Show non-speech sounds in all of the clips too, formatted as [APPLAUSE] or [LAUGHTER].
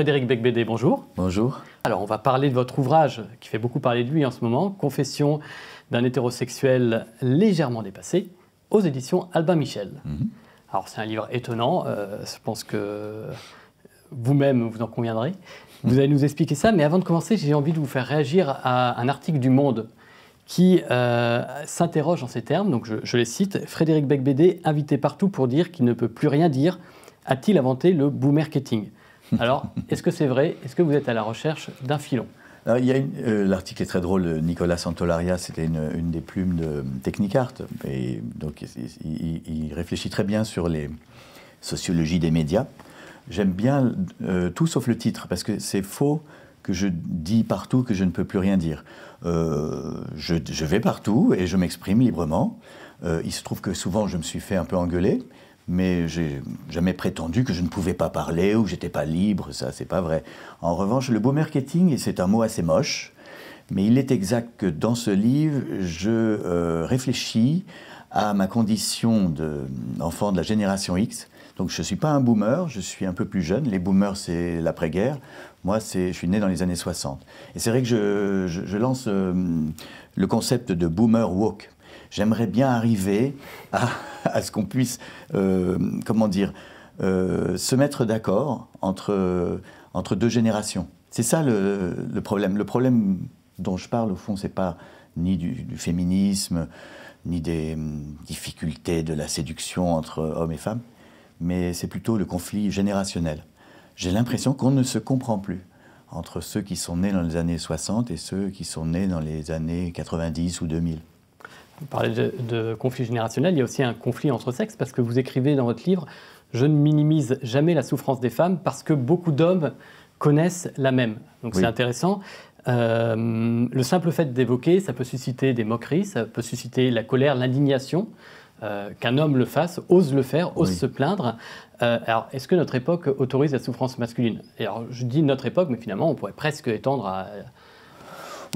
Frédéric Becbédé, bonjour. Bonjour. Alors, on va parler de votre ouvrage qui fait beaucoup parler de lui en ce moment, Confession d'un hétérosexuel légèrement dépassé, aux éditions Albin Michel. Mhm. Alors, c'est un livre étonnant, euh, je pense que vous-même vous en conviendrez. Vous allez nous expliquer ça, mais avant de commencer, j'ai envie de vous faire réagir à un article du Monde qui euh, s'interroge en ces termes. Donc je, je les cite. Frédéric Becbédé, invité partout pour dire qu'il ne peut plus rien dire, a-t-il inventé le marketing alors, est-ce que c'est vrai Est-ce que vous êtes à la recherche d'un filon euh, L'article est très drôle, euh, Nicolas Santolaria, c'était une, des plumes de euh, Technicart, et donc il, réfléchit très bien sur les sociologies des médias. J'aime bien tout sauf le titre, parce que c'est faux que je dis partout que je ne peux plus rien dire. je, vais partout et je m'exprime librement. il se trouve que souvent je me suis fait un peu engueuler, mais j'ai jamais prétendu que je ne pouvais pas parler ou que j'étais pas libre, ça c'est pas vrai. En revanche, le beau marketing, c'est un mot assez moche, mais il est exact que dans ce livre, je euh, réfléchis à ma condition d'enfant de, la génération X. Donc je ne suis pas un boomer, je suis un peu plus jeune. Les boomers, c'est l'après-guerre. Moi, je suis né dans les années 60. Et c'est vrai que je, lance euh, le concept de boomer boomer-woke ». J'aimerais bien arriver à, [LAUGHS] ce qu'on puisse, euh, comment dire, euh, se mettre d'accord entre, entre deux générations. C'est ça le, problème. Le problème dont je parle, au fond, c'est pas ni du, féminisme, ni des hum, difficultés de la séduction entre hommes et femmes, mais c'est plutôt le conflit générationnel. J'ai l'impression qu'on ne se comprend plus entre ceux qui sont nés dans les années 60 et ceux qui sont nés dans les années 90 ou 2000 vous parlez de, conflit générationnel, il y a aussi un conflit entre sexes parce que vous écrivez dans votre livre Je ne minimise jamais la souffrance des femmes parce que beaucoup d'hommes connaissent la même. Donc c'est intéressant. Euh, le simple fait d'évoquer, ça peut susciter des moqueries, ça peut susciter la colère, l'indignation. Euh, qu'un homme le fasse, ose le faire, ose se plaindre. Euh, alors, est-ce que notre époque autorise la souffrance masculine et Alors, je dis notre époque, mais finalement, on pourrait presque étendre à,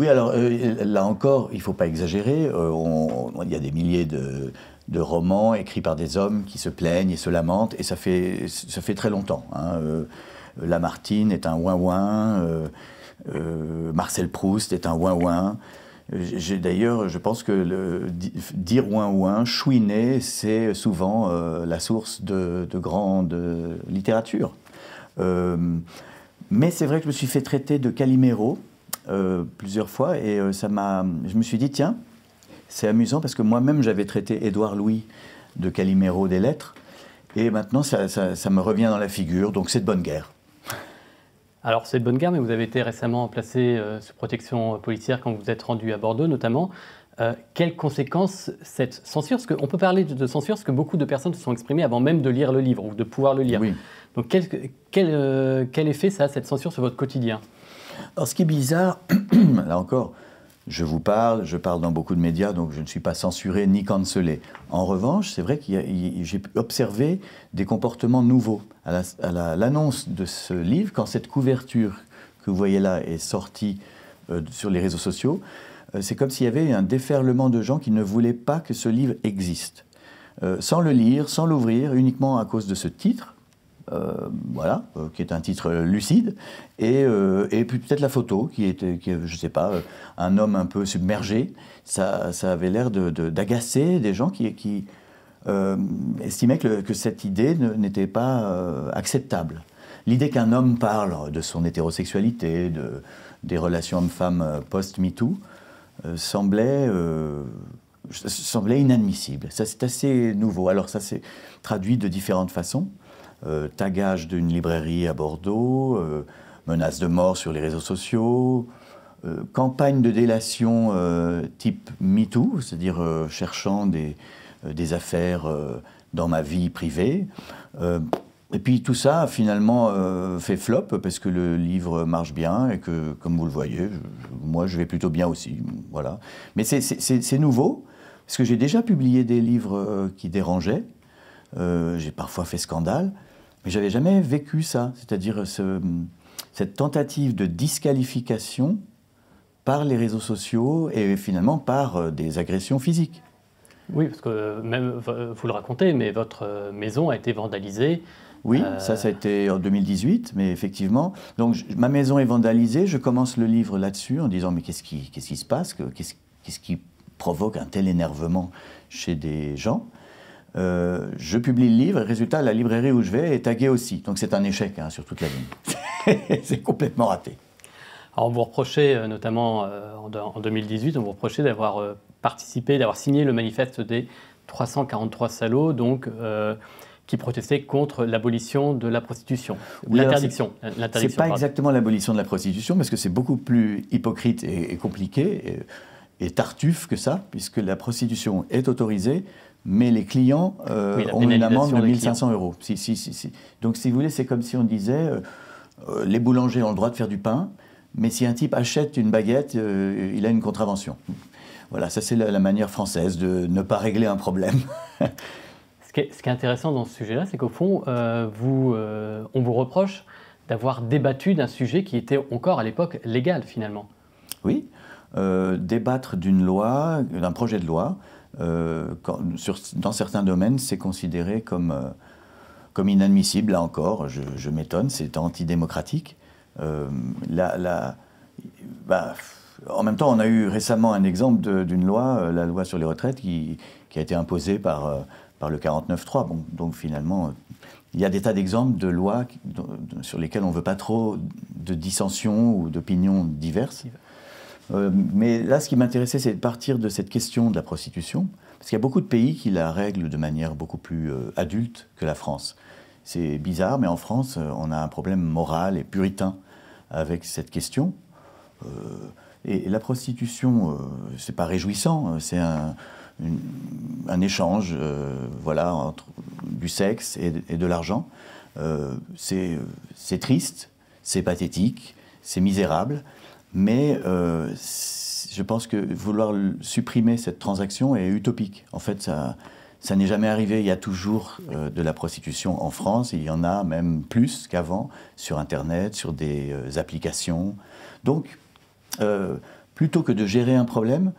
oui, alors euh, là encore, il ne faut pas exagérer. Euh, il y a des milliers de, romans écrits par des hommes qui se plaignent et se lamentent, et ça fait, ça fait très longtemps. Hein, euh, Lamartine est un ouin-ouin, Marcel Proust est un ouin-ouin. J'ai d'ailleurs, je pense que dire ouin-ouin, chouiner, c'est souvent la source de, de grande littérature. mais c'est vrai que je me suis fait traiter de Calimero, euh, plusieurs fois et euh, ça m'a. Je me suis dit tiens, c'est amusant parce que moi-même j'avais traité Édouard Louis de Calimero des lettres et maintenant ça, me revient dans la figure donc c'est de bonne guerre. Alors c'est de bonne guerre, mais vous avez été récemment placé euh, sous protection policière quand vous êtes rendu à Bordeaux notamment. quelles conséquences cette censure on peut parler de censure parce que beaucoup de personnes se sont exprimées avant même de lire le livre ou de pouvoir le lire. Donc quel, quel effet ça a cette censure sur votre quotidien alors ce qui est bizarre, [CLEARS THROAT] là encore, je vous parle, je parle dans beaucoup de médias, donc je ne suis pas censuré ni cancelé. En revanche, c'est vrai que j'ai observé des comportements nouveaux. À l'annonce de ce livre, quand cette couverture que vous voyez là est sortie euh, sur les réseaux sociaux, euh, c'est comme s'il y avait un déferlement de gens qui ne voulaient pas que ce livre existe. Euh, sans le lire, sans l'ouvrir, uniquement à cause de ce titre, euh, voilà, euh, qui est un titre euh, lucide, et, puis peut-être la photo, qui était, qui, je ne sais pas, un homme un peu submergé, ça, avait l'air d'agacer de, des gens qui, qui estimaient que, cette idée n'était pas acceptable. L'idée qu'un homme parle de son hétérosexualité, de, des relations hommes-femmes post-MeToo, semblait, semblait inadmissible. Ça, c'est assez nouveau. Alors, ça s'est traduit de différentes façons. Euh, tagage d'une librairie à Bordeaux, euh, menaces de mort sur les réseaux sociaux, euh, campagne de délation type MeToo, c'est-à-dire cherchant des, affaires dans ma vie privée. Et puis tout ça finalement fait flop parce que le livre marche bien et que, comme vous le voyez, moi je vais plutôt bien aussi. Voilà. Mais c'est nouveau parce que j'ai déjà publié des livres qui dérangeaient. j'ai parfois fait scandale. Mais j'avais jamais vécu ça, c'est-à-dire cette tentative de disqualification par les réseaux sociaux et finalement par euh, des agressions physiques. Oui, parce que euh, même, vous le racontez, mais votre euh, maison a été vandalisée. Oui, ça, ça a été en 2018, mais effectivement. Donc, ma maison est vandalisée. Je commence le livre là-dessus en disant Mais qu'est-ce qui, qui se passe Qu'est-ce, qu'est-ce qui provoque un tel énervement chez des gens euh, je publie le livre, et résultat, la librairie où je vais est taguée aussi. Donc c'est un échec hein, sur toute la ligne. [LAUGHS] c'est complètement raté. Alors, on vous reprochait, euh, notamment euh, en 2018, on vous reprochait d'avoir participé, d'avoir signé le manifeste des 343 salauds, donc qui protestaient contre l'abolition de la prostitution, ou l'interdiction. C'est pas exactement l'abolition de la prostitution, parce que c'est beaucoup plus hypocrite et, compliqué et, et, tartuffe que ça, puisque la prostitution est autorisée mais les clients euh, ont une amende de 1500 euros. Donc, si vous voulez, c'est comme si on disait euh, euh, les boulangers ont le droit de faire du pain, mais si un type achète une baguette, il a une contravention. Voilà, ça c'est la, manière française de ne pas régler un problème. [LAUGHS] ce, qui est, intéressant dans ce sujet-là, c'est qu'au fond, on vous reproche d'avoir débattu d'un sujet qui était encore à l'époque légal finalement. Oui, débattre d'une loi, d'un projet de loi, euh, dans certains domaines, c'est considéré comme, euh, comme inadmissible. Là encore, je, m'étonne, c'est antidémocratique. Euh, la, la, bah, en même temps, on a eu récemment un exemple d'une loi, la loi sur les retraites, qui, a été imposée par, par le 49.3. Bon, donc finalement, il y a des tas d'exemples de lois sur lesquelles on ne veut pas trop de dissensions ou d'opinions diverses. Euh, mais là, ce qui m'intéressait, c'est de partir de cette question de la prostitution, parce qu'il y a beaucoup de pays qui la règlent de manière beaucoup plus euh, adulte que la France. C'est bizarre, mais en France, euh, on a un problème moral et puritain avec cette question. et, la prostitution, c'est pas réjouissant, c'est un, échange, voilà, entre du sexe et de l'argent. c'est triste, c'est pathétique, c'est misérable. Mais euh, je pense que vouloir supprimer cette transaction est utopique. En fait, ça, n'est jamais arrivé. Il y a toujours euh, de la prostitution en France. Il y en a même plus qu'avant sur Internet, sur des euh, applications. Donc, plutôt que de gérer un problème,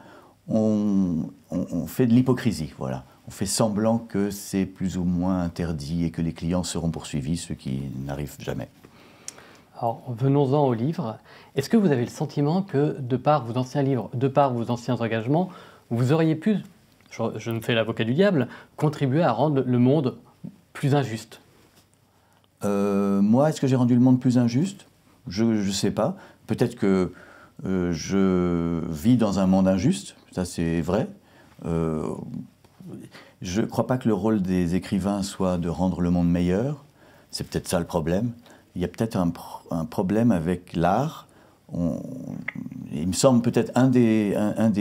on, on fait de l'hypocrisie. Voilà. On fait semblant que c'est plus ou moins interdit et que les clients seront poursuivis, ce qui n'arrive jamais. Alors, venons-en au livre. Est-ce que vous avez le sentiment que, de par vos anciens livres, de par vos anciens engagements, vous auriez pu, je, me fais l'avocat du diable, contribuer à rendre le monde plus injuste euh, Moi, est-ce que j'ai rendu le monde plus injuste Je ne sais pas. Peut-être que euh, je vis dans un monde injuste, ça c'est vrai. Euh, je ne crois pas que le rôle des écrivains soit de rendre le monde meilleur. C'est peut-être ça le problème il y a peut-être un, problème avec l'art. il me semble peut-être un des,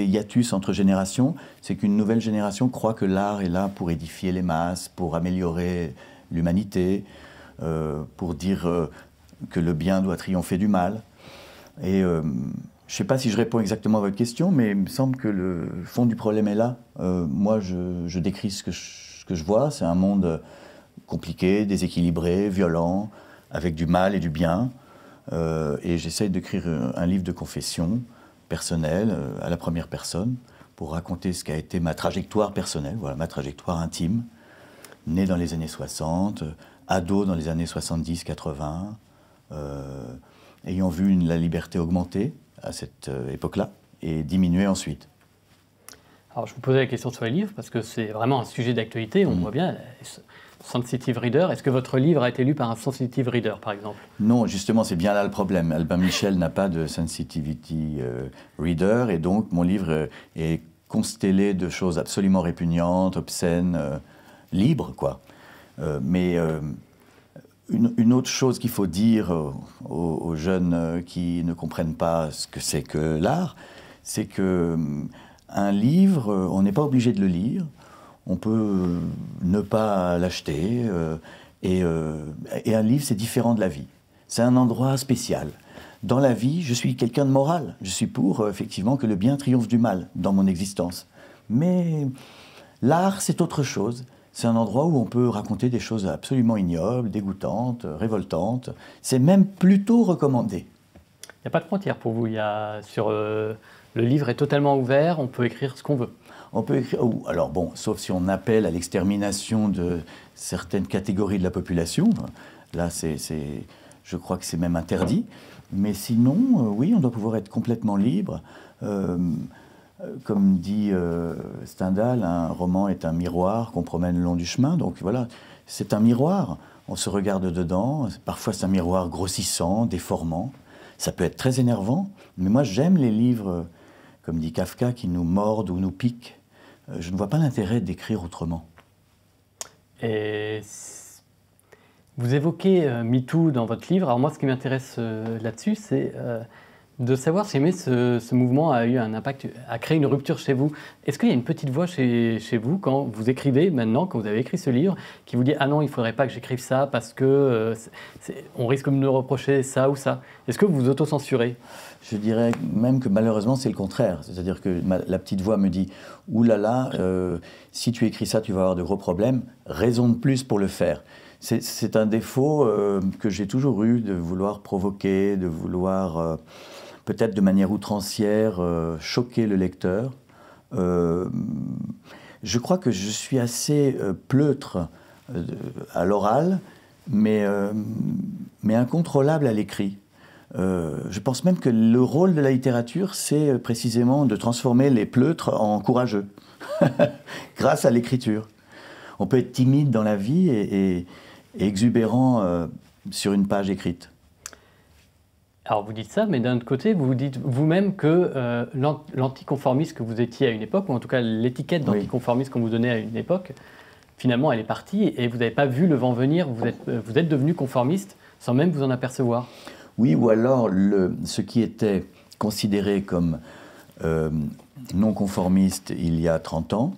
hiatus entre générations, c'est qu'une nouvelle génération croit que l'art est là pour édifier les masses, pour améliorer l'humanité, euh, pour dire euh, que le bien doit triompher du mal. Et euh, je ne sais pas si je réponds exactement à votre question, mais il me semble que le fond du problème est là. moi, je, décris ce que ce que je vois, c'est un monde compliqué, déséquilibré, violent, avec du mal et du bien. Euh, et j'essaye d'écrire un livre de confession personnelle euh, à la première personne pour raconter ce qu'a été ma trajectoire personnelle, voilà, ma trajectoire intime, née dans les années 60, ado dans les années 70-80, euh, ayant vu la liberté augmenter à cette époque-là et diminuer ensuite. Alors, je vous posais la question sur les livres parce que c'est vraiment un sujet d'actualité. On mm. voit bien, euh, sensitive reader. Est-ce que votre livre a été lu par un sensitive reader, par exemple Non, justement, c'est bien là le problème. Albin Michel n'a pas de sensitivity euh, reader et donc mon livre euh, est constellé de choses absolument répugnantes, obscènes, libres, quoi. mais une, autre chose qu'il faut dire aux, jeunes qui ne comprennent pas ce que c'est que l'art, c'est que hum, un livre, euh, on n'est pas obligé de le lire, on peut euh, ne pas l'acheter, euh, et, un livre, c'est différent de la vie. C'est un endroit spécial dans la vie, je suis quelqu'un de moral. Je suis pour, effectivement, que le bien triomphe du mal dans mon existence. Mais l'art, c'est autre chose. C'est un endroit où on peut raconter des choses absolument ignobles, dégoûtantes, révoltantes. C'est même plutôt recommandé. Il n'y a pas de frontière pour vous. Il y a sur. Le livre est totalement ouvert, on peut écrire ce qu'on veut. On peut écrire, ou alors bon, sauf si on appelle à l'extermination de certaines catégories de la population. Là, c'est, je crois que c'est même interdit. Mais sinon, euh, oui, on doit pouvoir être complètement libre. Euh, euh, comme dit Stendhal, un roman est un miroir qu'on promène le long du chemin. Donc voilà, c'est un miroir. On se regarde dedans. Parfois, c'est un miroir grossissant, déformant. Ça peut être très énervant. Mais moi, j'aime les livres comme dit Kafka, qui nous mordent ou nous pique. Euh, je ne vois pas l'intérêt d'écrire autrement. Et vous évoquez euh, MeToo dans votre livre. Alors moi, ce qui m'intéresse euh, là-dessus, c'est de savoir si ce, mouvement a eu un impact, a créé une rupture chez vous. Est-ce qu'il y a une petite voix chez, chez, vous quand vous écrivez maintenant, quand vous avez écrit ce livre, qui vous dit ah non, il ne faudrait pas que j'écrive ça parce que euh, on risque de me reprocher ça ou ça. Est-ce que vous vous auto-censurez Je dirais même que malheureusement c'est le contraire, c'est-à-dire que la petite voix me dit oulala, là euh, là, si tu écris ça, tu vas avoir de gros problèmes. Raison de plus pour le faire. C'est un défaut euh, que j'ai toujours eu de vouloir provoquer, de vouloir peut-être de manière outrancière, euh, choquer le lecteur. Euh, je crois que je suis assez euh, pleutre à l'oral, mais, mais incontrôlable à l'écrit. je pense même que le rôle de la littérature, c'est précisément de transformer les pleutres en courageux, [LAUGHS] grâce à l'écriture. On peut être timide dans la vie et, exubérant sur une page écrite. Alors vous dites ça, mais d'un autre côté, vous vous dites vous-même que euh, l'anticonformiste que vous étiez à une époque, ou en tout cas l'étiquette d'anticonformiste qu'on vous donnait à une époque, finalement elle est partie et vous n'avez pas vu le vent venir, vous êtes, euh, vous êtes devenu conformiste sans même vous en apercevoir. Oui, ou alors le, ce qui était considéré comme euh, non conformiste il y a 30 ans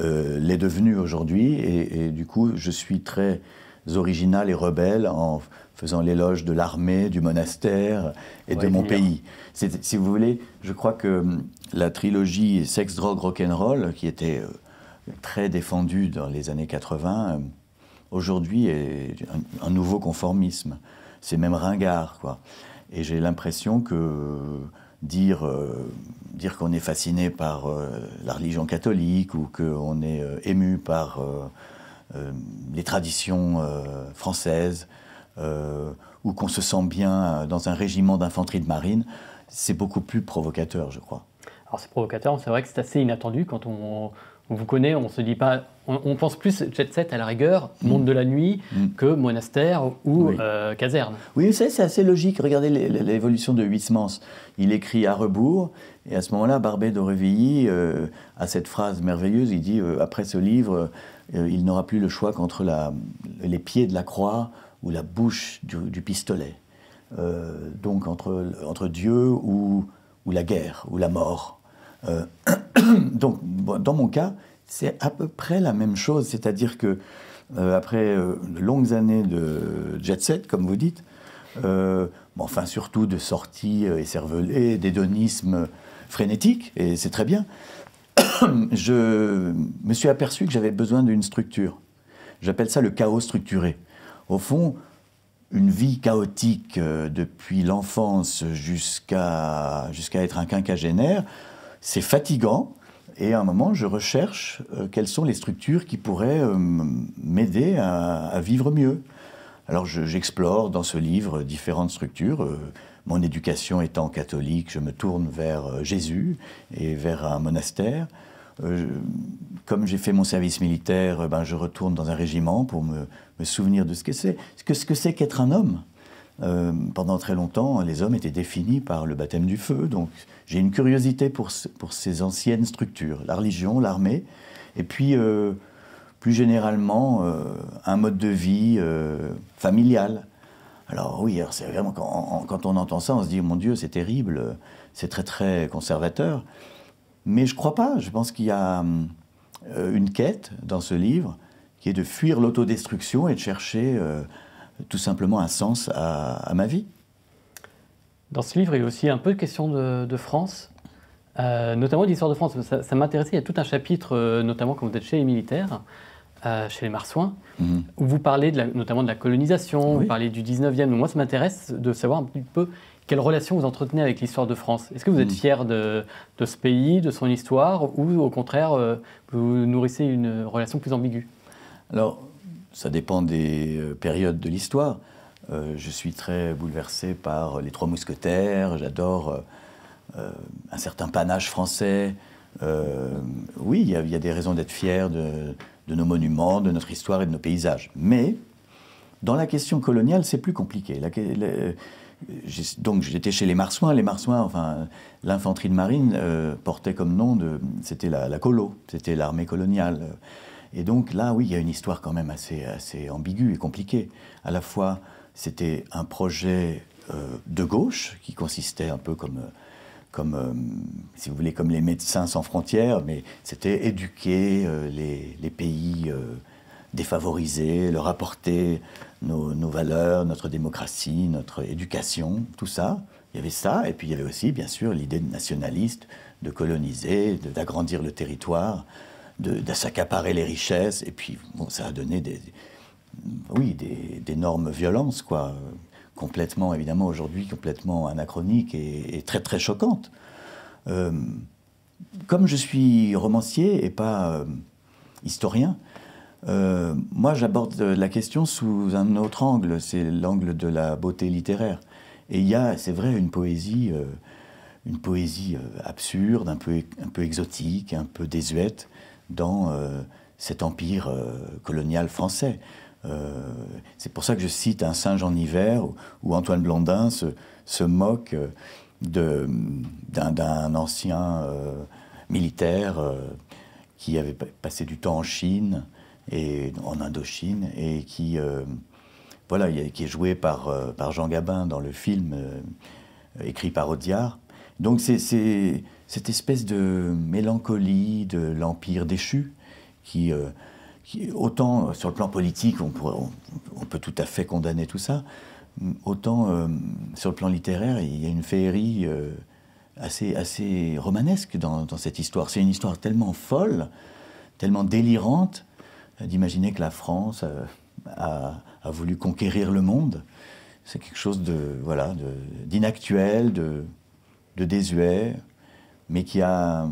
l'est devenu aujourd'hui et, du coup je suis très original et rebelle en faisant l'éloge de l'armée, du monastère et de mon pays. Si vous voulez, je crois que hum, la trilogie Sex, Drogue, Rock'n'Roll, qui était euh, très défendue dans les années 80, hum, aujourd'hui est un, nouveau conformisme. C'est même ringard, quoi. Et j'ai l'impression que euh, dire, euh, dire qu'on est fasciné par la religion catholique ou qu'on est ému par les traditions françaises, euh, ou qu'on se sent bien euh, dans un régiment d'infanterie de marine, c'est beaucoup plus provocateur, je crois. Alors c'est provocateur, c'est vrai que c'est assez inattendu quand on, vous connaît, on se dit pas, on, pense plus jet à la rigueur, mm. monde de la nuit, mm. que monastère ou euh, caserne. Oui, vous savez, c'est assez logique. Regardez l'évolution de Huysmans. Il écrit à rebours, et à ce moment-là, Barbet de euh, a cette phrase merveilleuse. Il dit après ce livre, il n'aura plus le choix qu'entre les pieds de la croix ou la bouche du, pistolet. Euh, donc entre, entre Dieu ou, ou, la guerre ou la mort. Euh, [CLEARS THROAT] donc dans mon cas, c'est à peu près la même chose, c'est-à-dire que euh, après de longues années de jet set, comme vous dites, enfin surtout de sorties cervelées, d'hédonisme frénétique, et c'est très bien, [CLEARS THROAT] je me suis aperçu que j'avais besoin d'une structure. J'appelle ça le chaos structuré. Au fond, une vie chaotique euh, depuis l'enfance jusqu'à être un quinquagénaire, c'est fatigant. Et à un moment, je recherche euh, quelles sont les structures qui pourraient euh, m'aider à, vivre mieux. Alors j'explore dans ce livre différentes structures. mon éducation étant catholique, je me tourne vers Jésus et vers un monastère. Euh, comme j'ai fait mon service militaire, euh, ben, je retourne dans un régiment pour me, souvenir de ce que c'est. Ce que c'est qu'être un homme. Euh, pendant très longtemps, les hommes étaient définis par le baptême du feu. Donc, j'ai une curiosité pour, pour, ces anciennes structures, la religion, l'armée, et puis, plus généralement, un mode de vie familial. Alors oui, c'est vraiment quand, on entend ça, on se dit oh mon Dieu, c'est terrible, c'est très très conservateur. Mais je ne crois pas. Je pense qu'il y a euh, une quête dans ce livre qui est de fuir l'autodestruction et de chercher euh, tout simplement un sens à, ma vie. Dans ce livre, il y a aussi un peu de questions de, France, euh, notamment d'histoire de France. Ça, m'intéressait, il y a tout un chapitre, notamment quand vous êtes chez les militaires, chez les Marsouins, mhm. où vous parlez de notamment de la colonisation, vous parlez du 19e. moi, ça m'intéresse de savoir un petit peu quelle relation vous entretenez avec l'histoire de France Est-ce que vous êtes hmm. fier de, ce pays, de son histoire, ou au contraire, euh, vous nourrissez une relation plus ambiguë Alors, ça dépend des euh, périodes de l'histoire. Euh, je suis très bouleversé par Les Trois Mousquetaires, j'adore un certain panache français. oui, il y, a des raisons d'être fier de, nos monuments, de notre histoire et de nos paysages. Mais dans la question coloniale, c'est plus compliqué. la, donc j'étais chez les Marsouins. Les Marsouins, enfin, l'infanterie de marine euh, portait comme nom de. C'était la, colo, c'était l'armée coloniale. Et donc là, oui, il y a une histoire quand même assez, assez ambiguë et compliquée. À la fois, c'était un projet euh, de gauche qui consistait un peu comme. comme, euh, si vous voulez, comme les médecins sans frontières, mais c'était éduquer les, les, pays défavorisés, leur apporter nos, valeurs, notre démocratie, notre éducation, tout ça. Il y avait ça, et puis il y avait aussi, bien sûr, l'idée nationaliste de coloniser, d'agrandir le territoire, de, s'accaparer les richesses, et puis bon, ça a donné des, oui, d'énormes violences, quoi, complètement, évidemment, aujourd'hui, complètement anachroniques et, très, très choquantes. Euh, comme je suis romancier et pas euh, historien, euh, moi, j'aborde euh, la question sous un autre angle, c'est l'angle de la beauté littéraire. Et il y a, c'est vrai, une poésie, euh, une poésie absurde, un peu, un peu exotique, un peu désuète, dans cet empire colonial français. c'est pour ça que je cite un singe en hiver, où, Antoine Blondin se, se moque d'un ancien militaire qui avait passé du temps en Chine et en Indochine, et qui, euh, qui est joué par, euh, par Jean Gabin dans le film euh, écrit par Odiar Donc c'est cette espèce de mélancolie de l'Empire déchu qui, autant sur le plan politique, on, peut tout à fait condamner tout ça, autant sur le plan littéraire, il y a une féerie assez, assez romanesque dans cette histoire. C'est une histoire tellement folle, tellement délirante, euh, d'imaginer que la France euh, a, a, voulu conquérir le monde. C'est quelque chose de voilà d'inactuel, de, de, désuet, mais qui a,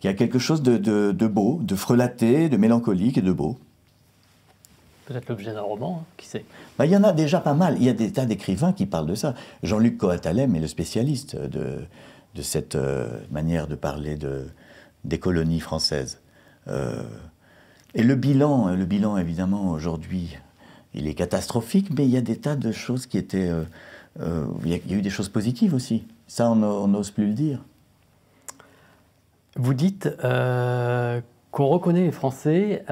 qui a quelque chose de, de, beau, de frelaté, de mélancolique et de beau peut-être l'objet d'un roman, hein, qui sait bah, Il y en a déjà pas mal. Il y a des tas d'écrivains qui parlent de ça. Jean-Luc Coatalem est le spécialiste de, de cette euh, manière de parler de, des colonies françaises. Et le bilan, euh, le bilan évidemment aujourd'hui, il est catastrophique, mais il y a des tas de choses qui étaient. Euh, euh, il, y a, eu des choses positives aussi. Ça, on n'ose plus le dire. Vous dites qu'on reconnaît les Français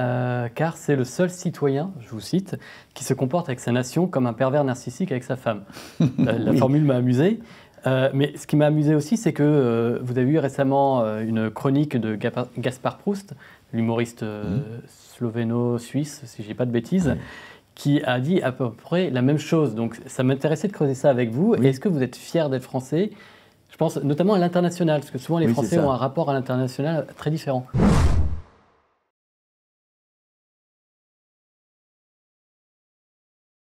car c'est le seul citoyen, je vous cite, qui se comporte avec sa nation comme un pervers narcissique avec sa femme. [LAUGHS] la, formule m'a amusé. mais ce qui m'a amusé aussi, c'est que vous avez eu récemment une chronique de Gaspard Proust l'humoriste euh, mhm. slovéno suisse si j'ai pas de bêtises, qui a dit à peu près la même chose. Donc ça m'intéressait de creuser ça avec vous. Est-ce que vous êtes fier d'être français Je pense notamment à l'international, parce que souvent les Français ont un rapport à l'international très différent.